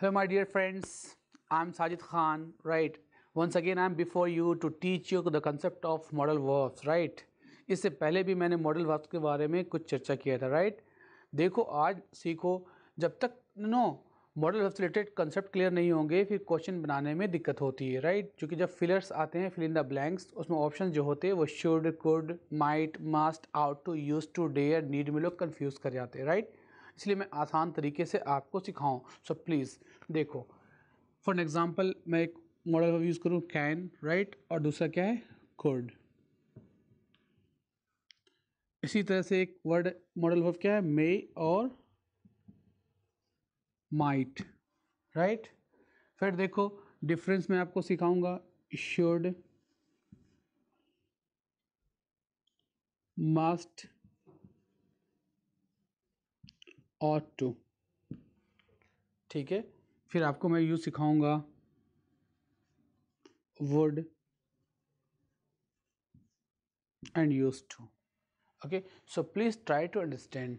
Hello my dear friends, I'm Sajid Khan, right? Once again I'm before you to teach you the concept of modal verbs, right? इससे पहले भी मैंने modal verbs के बारे में कुछ चर्चा किया था राइट देखो आज सीखो जब तक no modal verbs related concept clear नहीं होंगे फिर क्वेश्चन बनाने में दिक्कत होती है राइट क्योंकि जब फिलर्स आते हैं फिल इन द ब्लैंक्स उसमें ऑप्शन जो होते हैं वो should could might must ought to used to dare need में लोग कन्फ्यूज़ कर जाते हैं राइट इसलिए मैं आसान तरीके से आपको सिखाऊँ सो प्लीज़ देखो फॉर एग्ज़ाम्पल मैं एक मॉडल यूज़ करूँ कैन राइट और दूसरा क्या है कुड इसी तरह से एक वर्ड मॉडल वर्ब क्या है मे और माइट राइट फिर देखो डिफरेंस मैं आपको सिखाऊंगा शुड मस्ट और टू ठीक है फिर आपको मैं यू सिखाऊंगा would and used to okay so please try to understand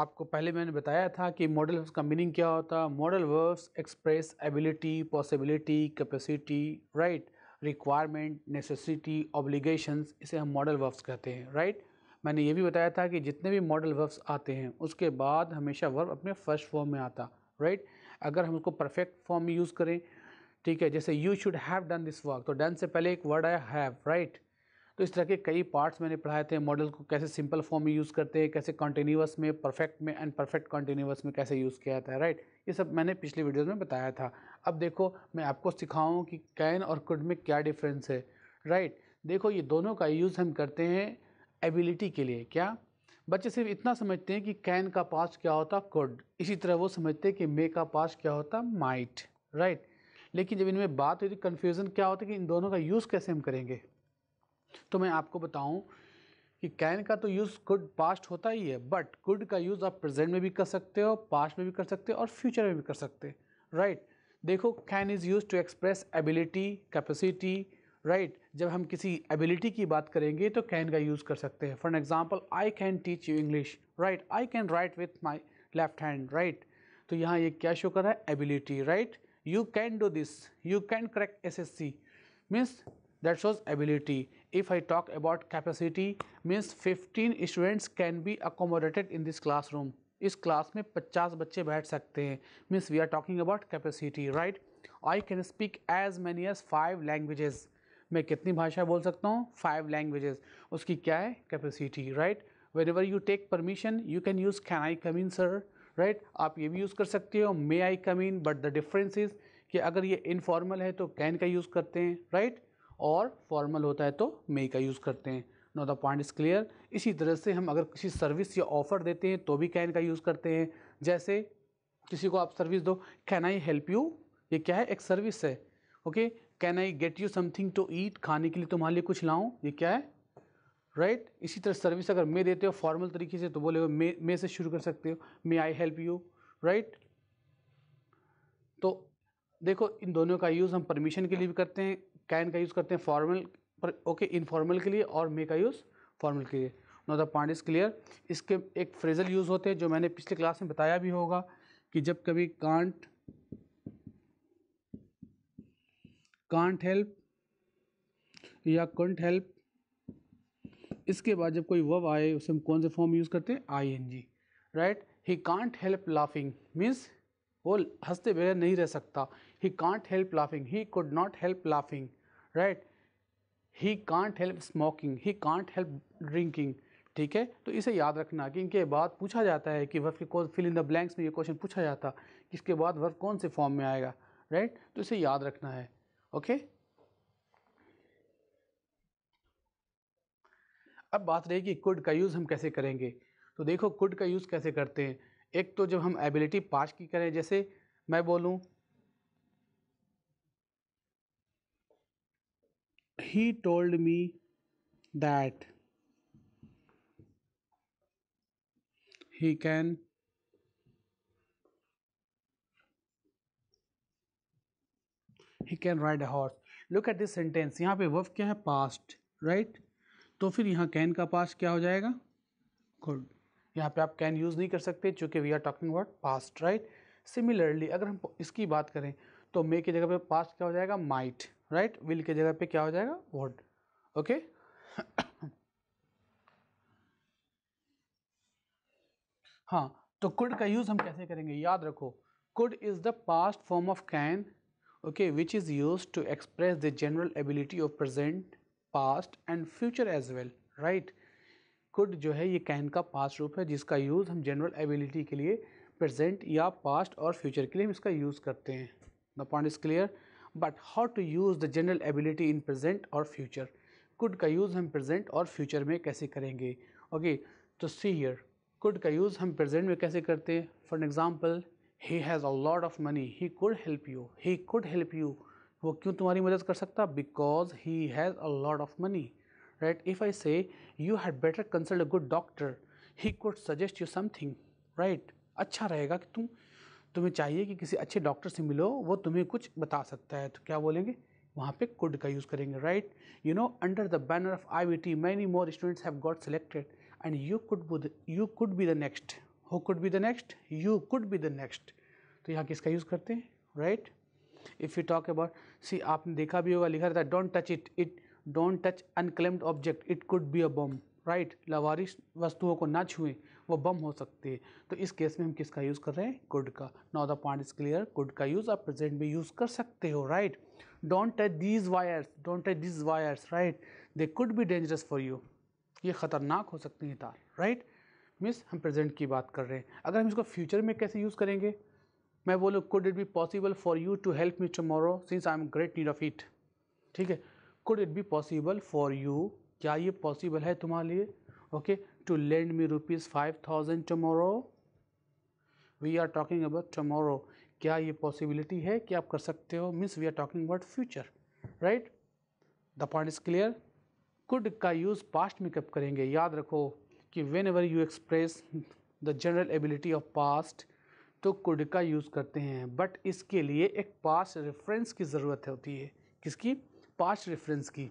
आपको पहले मैंने बताया था कि मॉडल वर्ब्स का मीनिंग क्या होता modal verbs express ability possibility capacity right requirement necessity obligations इसे हम मॉडल वर्ब्स कहते हैं राइट right? मैंने ये भी बताया था कि जितने भी मॉडल वर्ब्स आते हैं उसके बाद हमेशा वर्ब अपने फर्स्ट फॉर्म में आता राइट अगर हम उसको परफेक्ट फॉर्म में यूज़ करें ठीक है जैसे you should have done this work तो डन से पहले एक वर्ड आया हैव राइट तो इस तरह के कई पार्ट्स मैंने पढ़ाए थे मॉडल को कैसे सिंपल फॉर्म में यूज़ करते हैं कैसे कॉन्टीन्यूस में परफेक्ट में एंड परफेक्ट कॉन्टीन्यूस में कैसे यूज़ किया जाता है राइट ये सब मैंने पिछले वीडियोज़ में बताया था अब देखो मैं आपको सिखाऊँ कि कैन और कुड में क्या डिफरेंस है राइट देखो ये दोनों का यूज़ हम करते हैं एबिलिटी के लिए क्या बच्चे सिर्फ इतना समझते हैं कि कैन का पास्ट क्या होता कुड इसी तरह वो समझते हैं कि मे का पास्ट क्या होता माइट राइट right? लेकिन जब इनमें बात हुई कन्फ्यूज़न तो क्या होता है कि इन दोनों का यूज़ कैसे हम करेंगे तो मैं आपको बताऊं कि कैन का तो यूज़ गुड पास्ट होता ही है बट गुड का यूज़ आप प्रेजेंट में भी कर सकते हो पास्ट में भी कर सकते हो और फ्यूचर में भी कर सकते राइट right? देखो can is use to express ability capacity right right? जब हम किसी एबिलिटी की बात करेंगे तो कैन का यूज़ कर सकते हैं for example I can teach you English right I can write with my left hand right तो यहाँ ये क्या शो कर रहा है ability right you can do this you can crack S S C means that shows ability if I talk about capacity means fifteen students can be accommodated in this class इस class में पचास बच्चे बैठ सकते हैं means we are talking about capacity right I can speak as many as five languages मैं कितनी भाषा बोल सकता हूँ फाइव लैंग्वेजेस उसकी क्या है capacity right whenever you take permission you can use can I come in sir right आप ये भी यूज़ कर सकते हो may I come in but the difference is कि अगर ये इनफॉर्मल है तो कैन का यूज़ करते हैं राइट right? और फॉर्मल होता है तो मे का यूज़ करते हैं no the point is clear इसी तरह से हम अगर किसी सर्विस या ऑफ़र देते हैं तो भी कैन का यूज़ करते हैं जैसे किसी को आप सर्विस दो कैन आई हेल्प यू ये क्या है एक सर्विस है okay okay? Can I get you something to eat खाने के लिए तुम्हारे लिए कुछ लाऊं ये क्या है राइट right? इसी तरह सर्विस अगर मैं देते हो फॉर्मल तरीके से तो बोले मे मे से शुरू कर सकते हो may I help you right तो देखो इन दोनों का यूज़ हम परमिशन के लिए भी करते हैं कैन का यूज़ करते हैं फॉर्मल पर ओके इनफॉर्मल के लिए और मे का यूज़ फॉर्मल के लिए no the point is clear इसके एक फ्रेजल यूज़ होते हैं जो मैंने पिछले क्लास में बताया भी होगा कि जब कभी कांट कांट हेल्प या कंट हेल्प इसके बाद जब कोई वर्ब आए उसे हम कौन से फॉर्म यूज़ करते हैं I N G right he can't help laughing means वो हंसते बगैर नहीं रह सकता he can't help laughing he could not help laughing right he can't help smoking he can't help drinking ठीक है तो इसे याद रखना कि इनके बाद पूछा जाता है कि वर्फ के कौन फिल इन द ब्लैंक्स में ये क्वेश्चन पूछा जाता कि इसके बाद वर्फ कौन से फॉर्म में आएगा राइट तो इसे याद रखना है ओके अब बात रही कि कुड का यूज़ हम कैसे करेंगे तो देखो कुड का यूज़ कैसे करते हैं एक तो जब हम एबिलिटी पास की करें जैसे मैं बोलूं he told me that he can he can ride a horse look at this sentence यहाँ पे वफ क्या है पास्ट राइट तो फिर यहाँ कैन का पास्ट क्या हो जाएगा गुड यहाँ पे आप कैन यूज़ नहीं कर सकते चूँकि we are talking about past right similarly अगर हम इसकी बात करें तो मे की जगह पे पास्ट क्या हो जाएगा माइट राइट विल की जगह पे क्या हो जाएगा वुड ओके हाँ तो कुड का यूज़ हम कैसे करेंगे याद रखो could is the past form of can okay which is used to express the general ability of present past and future as well right could जो है ये कैन का पास्ट रूप है जिसका यूज़ हम जनरल एबिलिटी के लिए प्रेजेंट या पास्ट और फ्यूचर के लिए हम इसका यूज़ करते हैं the point is clear but how to use the general ability in present और फ्यूचर कुड का यूज़ हम प्रेजेंट और फ्यूचर में कैसे करेंगे ओके तो सी हियर कुड का यूज़ हम प्रेजेंट में कैसे करते हैं for example he has a lot of money he could help you he could help you वो क्यों तुम्हारी मदद कर सकता because he has a lot of money right if I say you had better consult a good doctor he could suggest you something right अच्छा रहेगा कि तुम तुम्हें चाहिए कि किसी अच्छे डॉक्टर से मिलो वो तुम्हें कुछ बता सकता है तो क्या बोलेंगे वहाँ पे कुड का यूज़ करेंगे right you know under the banner of I V T many more students have got selected and you could you could be the next who could be the next you could be the next तो यहाँ किसका use करते हैं right if you talk about see आपने देखा भी होगा लिखा रहता है don't touch it it don't touch unclaimed object it could be a bomb right लवारिश वस्तुओं को ना छुएं वो बम हो सकते हैं तो इस केस में हम किसका यूज़ कर रहे हैं कुड का now the point is clear could का यूज़ आप प्रेजेंट में यूज़ कर सकते हो right don't touch these wires don't touch these wires right they could be dangerous for you ये ख़तरनाक हो सकते हैं तार राइट मीन्स हम प्रेजेंट की बात कर रहे हैं अगर हम इसको फ्यूचर में कैसे यूज़ करेंगे मैं बोलूँ could it be possible for you to help me tomorrow since I am great need of it ठीक है could it be possible for you क्या ये पॉसिबल है तुम्हारे लिए okay to lend me rupees five thousand tomorrow we are talking about tomorrow क्या ये possibility है कि आप कर सकते हो means we are talking about future right the point is clear could का यूज़ पास्ट में कब करेंगे याद रखो कि whenever you express the general ability of past तो कुड का यूज़ करते हैं बट इसके लिए एक पास्ट रेफरेंस की ज़रूरत होती है किसकी पास्ट रेफरेंस की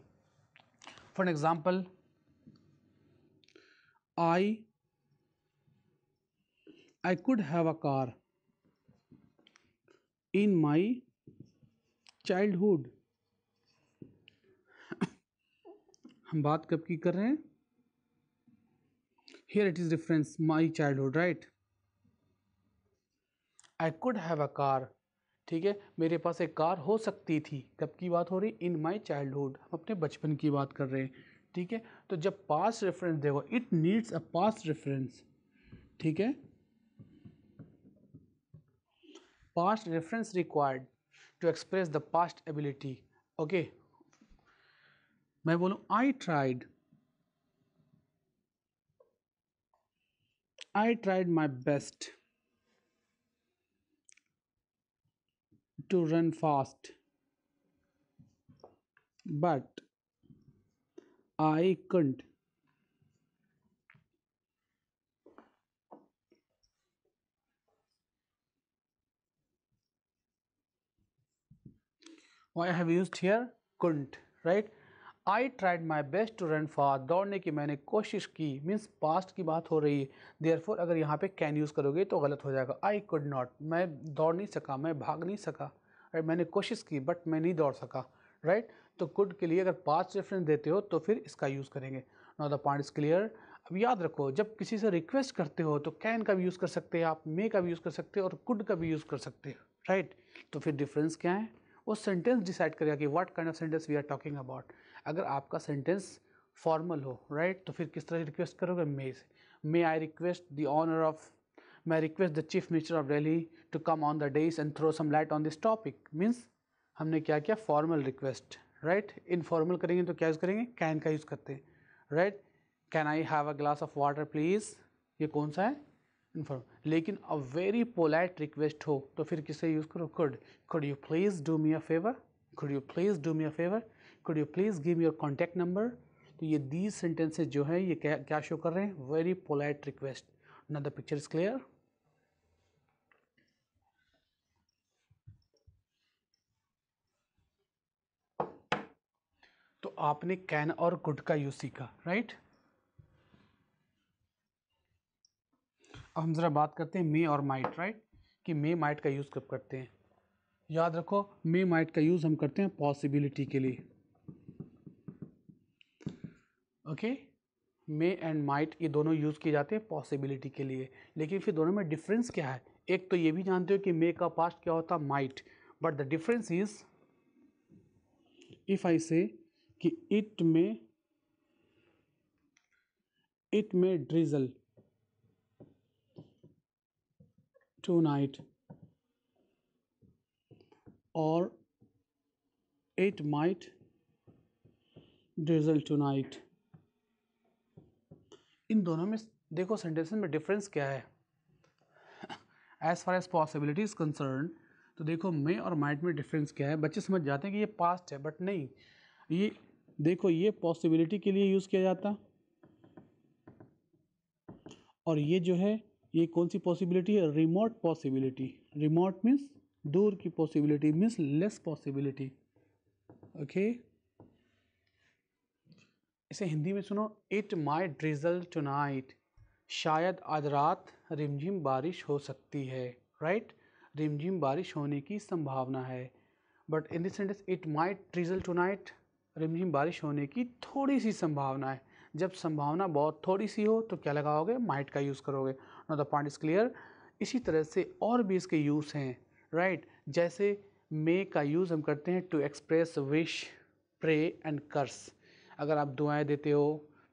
for example I I could have a car in my childhood हम बात कब की कर रहे हैं here it is reference my childhood right I could have a car ठीक है मेरे पास एक कार हो सकती थी कब की बात हो रही इन माई चाइल्डहुड हम अपने बचपन की बात कर रहे हैं ठीक है तो जब पास रेफरेंस देगा it needs a past reference ठीक है past reference required to express the past ability okay मैं बोलूँ I tried I tried my best to run fast, but I couldn't. Why I have used here couldn't, right? I tried my best to run for दौड़ने की मैंने कोशिश की means past की बात हो रही है देयरफॉर अगर यहाँ पे कैन यूज़ करोगे तो गलत हो जाएगा आई कुड नॉट मैं दौड़ नहीं सका मैं भाग नहीं सका और मैंने कोशिश की बट मैं नहीं दौड़ सका राइट right? तो कुड के लिए अगर पास्ट रेफरेंस देते हो तो फिर इसका यूज़ करेंगे no the point is clear अब याद रखो जब किसी से रिक्वेस्ट करते हो तो कैन का भी यूज़ कर सकते हैं आप मे का भी यूज़ कर सकते हो और कुड का भी यूज़ कर सकते हो राइट right? तो फिर डिफरेंस क्या है वो सेंटेंस डिसाइड करेगा कि what kind of sentence we are talking about अगर आपका सेंटेंस फॉर्मल हो राइट right? तो फिर किस तरह रिक्वेस्ट करोगे may say may I request the honour of I request the chief minister of Delhi to come on the dais and throw some light on this topic means हमने क्या किया formal request right informal करेंगे तो क्या use करेंगे can का use करते हैं right can I have a glass of water please ये कौन सा है इनफॉर्म लेकिन अ वेरी पोलाइट रिक्वेस्ट हो तो फिर किसे यूज़ करो could could you please do me a favour could you please do me a favour could you please give your contact number तो ये दीज सेंटेंसेज जो है ये क्या क्या शो कर रहे हैं वेरी पोलाइट रिक्वेस्ट ना द पिक्चर इज क्लियर तो आपने कैन और गुड का यूज सीखा राइट अब हम ज़रा बात करते हैं मे और माइट राइट कि मे माइट का यूज़ कब करते हैं याद रखो मे माइट का यूज़ हम करते हैं पॉसिबिलिटी के लिए ओके मे एंड माइट ये दोनों यूज़ किए जाते हैं पॉसिबिलिटी के लिए लेकिन फिर दोनों में डिफरेंस क्या है एक तो ये भी जानते हो कि मे का पास्ट क्या होता might but the difference is if I say कि it may it may drizzle tonight और it might drizzle tonight इन दोनों में देखो सेंटेंस में डिफरेंस क्या है as far as possibility is concern तो देखो मे और माइट में डिफरेंस क्या है बच्चे समझ जाते हैं कि ये पास्ट है बट नहीं ये देखो ये पॉसिबिलिटी के लिए यूज़ किया जाता और ये जो है ये कौन सी पॉसिबिलिटी है रिमोट पॉसिबिलिटी रिमोट मीन्स दूर की possibility means less possibility okay इसे हिंदी में सुनो it may drizzle tonight शायद आज रात रिमझिम बारिश हो सकती है राइट right? रिमझिम बारिश होने की संभावना है but in this sentence it may drizzle tonight रिमझिम बारिश होने की थोड़ी सी संभावना है जब संभावना बहुत थोड़ी सी हो तो क्या लगाओगे माइट का यूज़ करोगे no the point is clear इसी तरह से और भी इसके यूज़ हैं राइट right? जैसे मे का यूज़ हम करते हैं to express wish pray and curse अगर आप दुआएं देते हो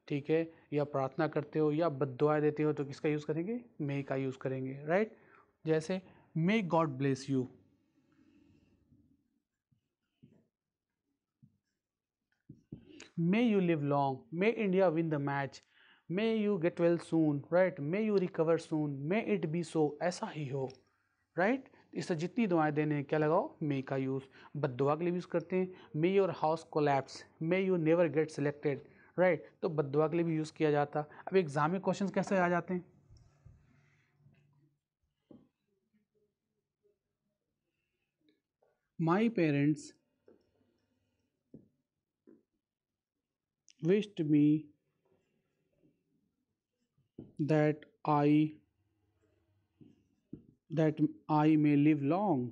ठीक है या प्रार्थना करते हो या बद देते हो तो किसका यूज़ करेंगे मे का यूज़ करेंगे राइट जैसे may God bless you may you live long may India win the match may you get well soon right may you recover soon may it be so ऐसा ही हो राइट right? इससे जितनी दवाएं देने हैं क्या लगाओ मे का यूज़ बदुआ के लिए यूज़ करते हैं may your house collapse may you never get selected right तो बदवा के लिए भी यूज़ तो किया जाता अब एग्ज़ाम में क्वेश्चन कैसे आ जाते हैं my parents wished me that I that I may live long.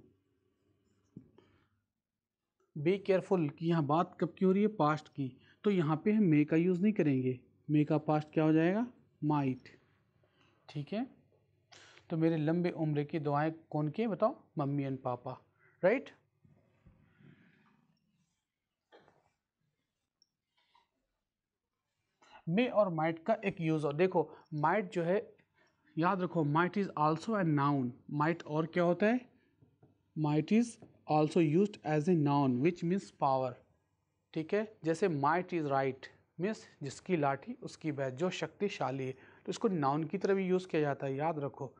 Be careful कि यहाँ बात कब की हो रही है पास्ट की तो यहाँ पे हम मे का यूज़ नहीं करेंगे मे का पास्ट क्या हो जाएगा माइट ठीक है तो मेरे लंबे उम्र की दुआएं कौन की बताओ mummy and papa right may और माइट का एक यूज़ और देखो माइट जो है याद रखो might is also a noun might और क्या होता है might is also use as a noun which means power ठीक है जैसे माइट इज राइट मीन्स जिसकी लाठी उसकी बैत जो शक्तिशाली है तो इसको नाउन की तरह भी यूज़ किया जाता है याद रखो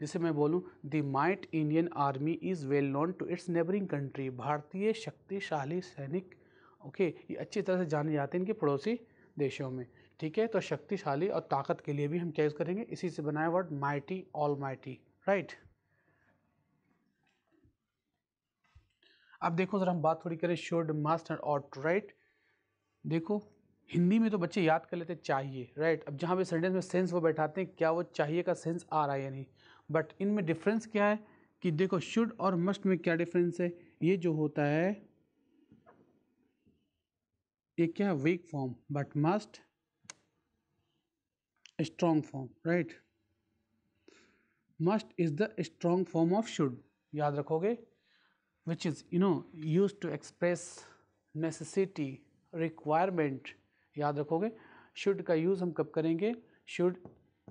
जैसे मैं बोलूँ the might Indian army is well known to its neighbouring country भारतीय शक्तिशाली सैनिक ओके ये अच्छी तरह से जाने जाते हैं इनके पड़ोसी देशों में ठीक है तो शक्तिशाली और ताकत के लिए भी हम क्या यूज़ करेंगे इसी से बनाया word mighty almighty right अब देखो सर हम बात थोड़ी करें should must and ought right देखो हिंदी में तो बच्चे याद कर लेते चाहिए राइट अब जहाँ भी सेंटेंस में सेंस वो बैठाते हैं क्या वो चाहिए का सेंस आ रहा है या नहीं बट इनमें डिफरेंस क्या है कि देखो शुड और मस्ट में क्या डिफरेंस है ये जो होता है ये क्या weak form but must strong form right must is the strong form of should याद रखोगे which is you know use to express necessity requirement याद रखोगे शुड का यूज़ हम कब करेंगे शुड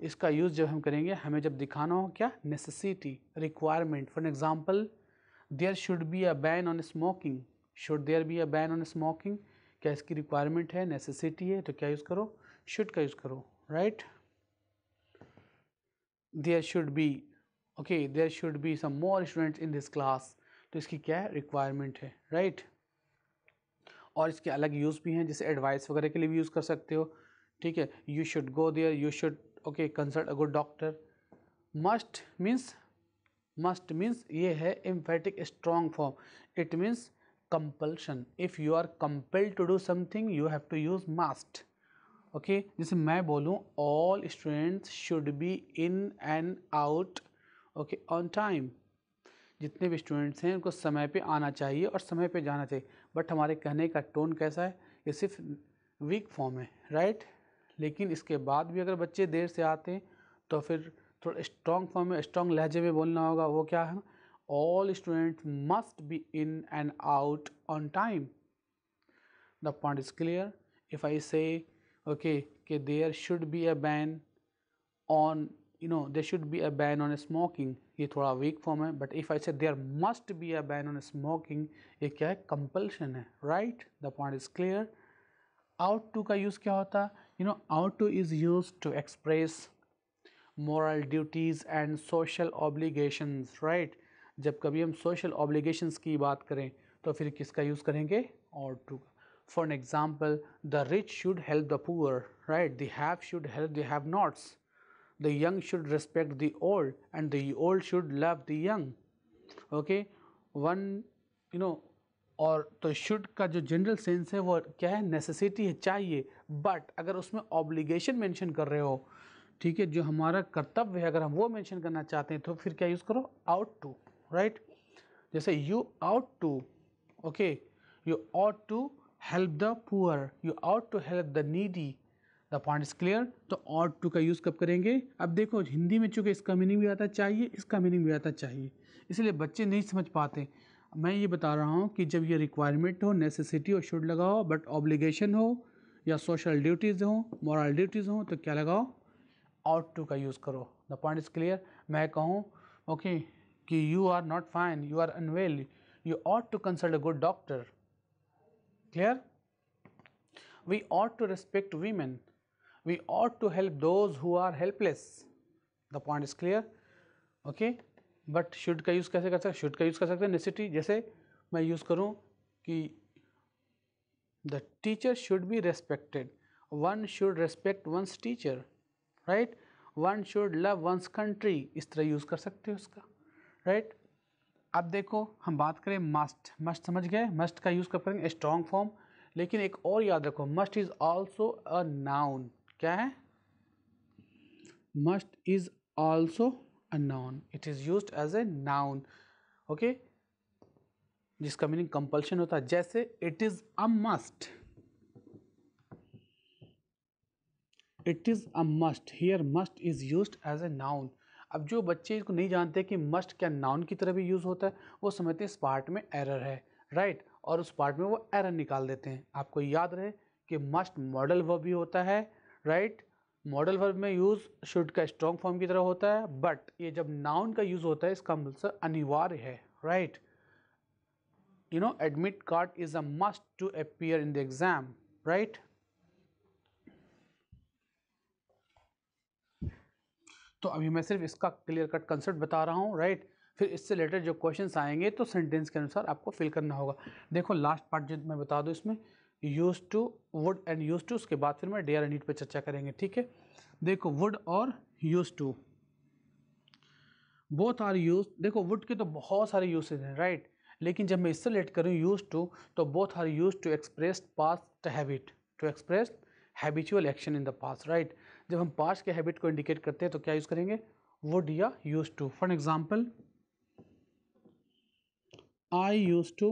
इसका यूज़ जब हम करेंगे हमें जब दिखाना हो क्या necessity requirement for example there should be a ban on smoking should there be a ban on smoking क्या इसकी रिक्वायरमेंट है नेसेसिटी है तो क्या यूज़ करो शुड का यूज़ करो right right? there should be okay there should be some more students in this class तो इसकी क्या requirement है right और इसके अलग use भी हैं जैसे advice वगैरह के लिए use कर सकते हो ठीक है you should go there you should okay consult a good doctor must means must means ये है emphatic strong form it means compulsion if you are compelled to do something you have to use must okay जैसे मैं बोलूँ all students should be in and out okay on time जितने भी students हैं उनको समय पे आना चाहिए और समय पे जाना चाहिए बट हमारे कहने का टोन कैसा है ये सिर्फ वीक फॉर्म है राइट लेकिन इसके बाद भी अगर बच्चे देर से आते हैं तो फिर थोड़ा स्ट्रॉन्ग फॉर्म में स्ट्रॉन्ग लहजे में बोलना होगा वो क्या है all students must be in and out on time the point is clear if I say okay okay there should be a ban on you know there should be a ban on smoking ये थोड़ा weak form है but if I say there must be a ban on smoking ये क्या है compulsion है right the point is clear ought to का use क्या होता है you know ought to is use to express moral duties and social obligations right जब कभी हम सोशल ऑब्लिगेशंस की बात करें तो फिर किसका यूज़ करेंगे आउट टू का for an example the rich should help the poor right the have should help the have nots the young should respect the old and the old should love the young okay one you know और तो should का जो general sense है वो क्या है necessity है चाहिए बट अगर उसमें ऑब्लिगेशन मेंशन कर रहे हो ठीक है जो हमारा कर्तव्य है अगर हम वो मेंशन करना चाहते हैं तो फिर क्या यूज़ करो आउट टू राइट जैसे you ought to okay you ought to help the poor you ought to help the needy the point is clear तो ऑट टू का यूज़ कब करेंगे अब देखो हिंदी में चूँकि इसका मीनिंग भी आता चाहिए इसका मीनिंग भी आता चाहिए इसलिए बच्चे नहीं समझ पाते मैं ये बता रहा हूँ कि जब ये रिक्वायरमेंट हो नेसेसिटी और शुड लगाओ बट ऑब्लिगेशन हो या सोशल ड्यूटीज़ हो मॉरल ड्यूटीज़ हो तो क्या लगाओ आउट टू का यूज़ करो द पॉइंट इज़ क्लियर मैं कहूँ ओके okay, कि you are not fine you are unwell you ought to consult a good doctor clear we ought to respect women we ought to help those who are helpless the point is clear okay but should का use कैसे कर सकते should का use कर सकते हैं necessity जैसे मैं यूज़ करूँ कि the teacher should be respected one should respect one's teacher right one should love one's country इस तरह यूज़ कर सकते हो उसका राइट अब देखो हम बात करें मस्ट मस्ट समझ गए मस्ट का यूज़ कब करेंगे स्ट्रॉन्ग फॉर्म लेकिन एक और याद रखो must is also a noun क्या है must is also a noun it is use as a noun okay जिसका मीनिंग कंपल्शन होता है जैसे it is a must it is a must here must is use as a noun अब जो बच्चे इसको नहीं जानते कि मस्ट क्या नाउन की तरह भी यूज़ होता है वो समझते इस पार्ट में एरर है राइट और उस पार्ट में वो एरर निकाल देते हैं आपको याद रहे कि मस्ट मॉडल वर्ब भी होता है राइट मॉडल वर्ब में यूज़ शुड का स्ट्रॉन्ग फॉर्म की तरह होता है बट ये जब नाउन का यूज़ होता है इसका आंसर मतलब अनिवार्य है right you know admit card is a must to appear in the exam right तो अभी मैं सिर्फ इसका क्लियर कट कंसेप्ट बता रहा हूँ राइट फिर इससे रिलेटेड जो क्वेश्चंस आएंगे तो सेंटेंस के अनुसार आपको फिल करना होगा देखो लास्ट पार्ट जो मैं बता दूँ इसमें used to would and used to उसके बाद फिर मैं डेयर एंड नीट पर चर्चा करेंगे ठीक है देखो वुड और used to both are use देखो वुड के तो बहुत सारे यूसेज हैं राइट लेकिन जब मैं इससे रिलेट करूँ यूज टू तो both are used to express past habit to express habitual action in the past right जब हम पास्ट के हैबिट को इंडिकेट करते हैं तो क्या यूज़ करेंगे वुड या used to for example I used to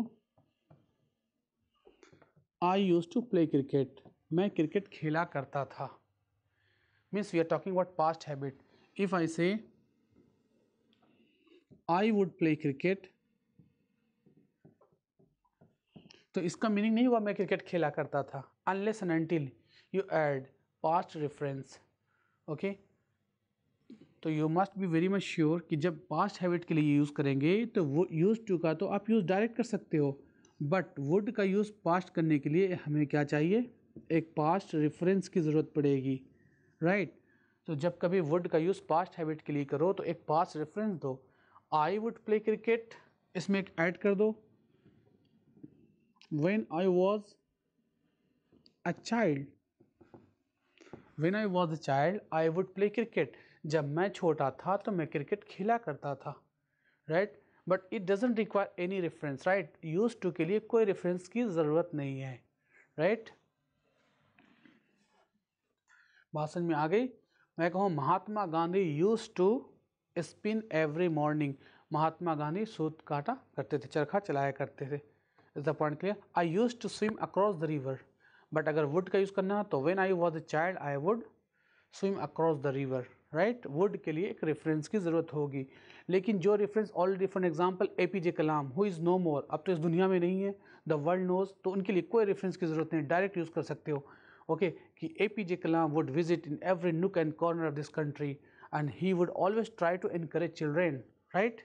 I used to play cricket मैं क्रिकेट खेला करता था means we are talking about past habit if I say I would play cricket तो इसका मीनिंग नहीं हुआ मैं क्रिकेट खेला करता था unless and until you add past reference okay तो you must be very much sure कि जब पास्ट हैबिट के लिए यूज़ करेंगे तो वो यूज़ टू का तो आप यूज़ डायरेक्ट कर सकते हो बट वुड का यूज़ पास्ट करने के लिए हमें क्या चाहिए एक पास्ट रेफरेंस की ज़रूरत पड़ेगी राइट right? तो जब कभी वुड का यूज़ पास्ट हैबिट के लिए करो तो एक पास्ट रेफरेंस दो आई वुड प्ले क्रिकेट इसमें एक ऐड कर दो when I was a child when I was a child I would play cricket जब मैं छोटा था तो मैं क्रिकेट खेला करता था right but it doesn't require any reference right used to के लिए कोई रेफरेंस की ज़रूरत नहीं है राइट बात समझ में आ गई मैं कहूँ Mahatma Gandhi used to spin every morning Mahatma Gandhi सूत काटा करते थे चरखा चलाया करते थे is the point clear I used to swim across the river but अगर वुड का यूज़ करना तो when I was a child I would swim across the river right would के लिए एक रेफरेंस की ज़रूरत होगी लेकिन जो reference already for example A P J Kalam who is no more अब तो इस दुनिया में नहीं है द वर्ल्ड नोज तो उनके लिए कोई रेफरेंस की ज़रूरत नहीं डायरेक्ट यूज़ कर सकते हो ओके कि A P J Kalam would visit in every nook and corner of this country and he would always try to increase children right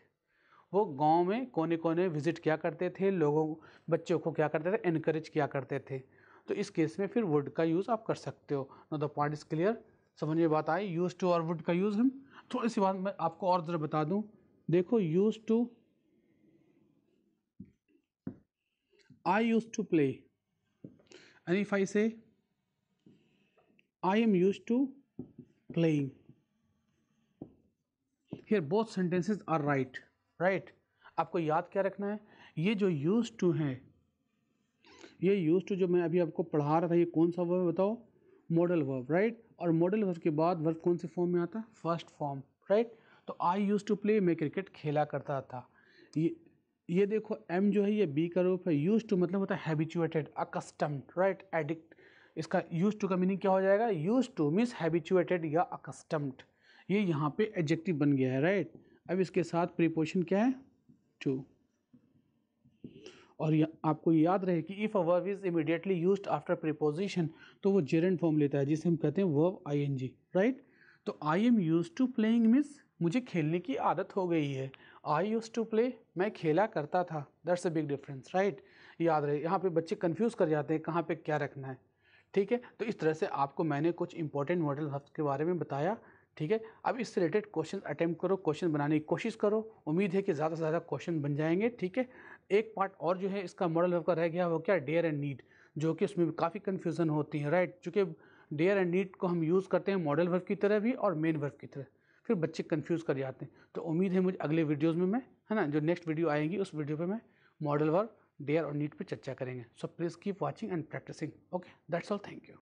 वो गाँव में कोने कोने विजिट किया करते थे लोगों बच्चों को क्या करते थे इनक्रेज किया करते थे तो इस केस में फिर वुड का यूज़ आप कर सकते हो no the point is clear समझ में बात आई यूज़ टू और वुड का यूज़ हम थोड़ी तो सी बात मैं आपको और ज़रा बता दूँ देखो used to I used to play and if I say I am used to playing here both sentences are right right आपको याद क्या रखना है ये जो यूज टू हैं ये यूज टू जो मैं अभी आपको पढ़ा रहा था ये कौन सा वर्ब बताओ मॉडल वर्ब राइट और मॉडल वर्ब के बाद वर्ब कौन से फॉर्म में आता है फर्स्ट फॉर्म राइट तो आई यूज़ टू प्ले मैं क्रिकेट खेला करता था ये ये देखो एम जो है ये बी का रूप है यूज टू मतलब होता है हैबिचुएटेड अकस्टम्ड राइट एडिक्ट इसका यूज टू का मीनिंग क्या हो जाएगा यूज टू मीन्स हैबिचुएटेड या अकस्टम्ड ये यहाँ पे एडजेक्टिव बन गया है राइट अब इसके साथ प्रीपोशन क्या है टू और या, आपको याद रहे कि if a verb is immediately use after preposition तो वो जेरेंट फॉर्म लेता है जिसे हम कहते हैं verb I N G right तो I am used to playing means मुझे खेलने की आदत हो गई है आई यूज टू प्ले मैं खेला करता था that's a big difference right याद रहे यहाँ पे बच्चे कन्फ्यूज़ कर जाते हैं कहाँ पे क्या रखना है ठीक है तो इस तरह से आपको मैंने कुछ इंपॉर्टेंट मॉडल हफ्त के बारे में बताया ठीक है अब इससे रिलेटेड क्वेश्चन अटैम्प्ट करो क्वेश्चन बनाने की कोशिश करो उम्मीद है कि ज़्यादा से ज़्यादा क्वेश्चन बन जाएंगे ठीक है एक पार्ट और जो है इसका मॉडल आपका का रह गया वो क्या डेयर एंड नीड जो कि उसमें काफ़ी कन्फ्यूज़न होती है राइट चूँकि डेयर एंड नीड को हम यूज़ करते हैं मॉडल वर्क की तरह भी और मेन वर्क की तरह फिर बच्चे कन्फ्यूज़ कर जाते हैं तो उम्मीद है मुझे अगले वीडियोज़ में मैं है ना जो नेक्स्ट वीडियो आएगी उस वीडियो पर मैं मॉडल वर्क डेयर और नीड पर चर्चा करेंगे so please keep watching and practising okay that's all thank you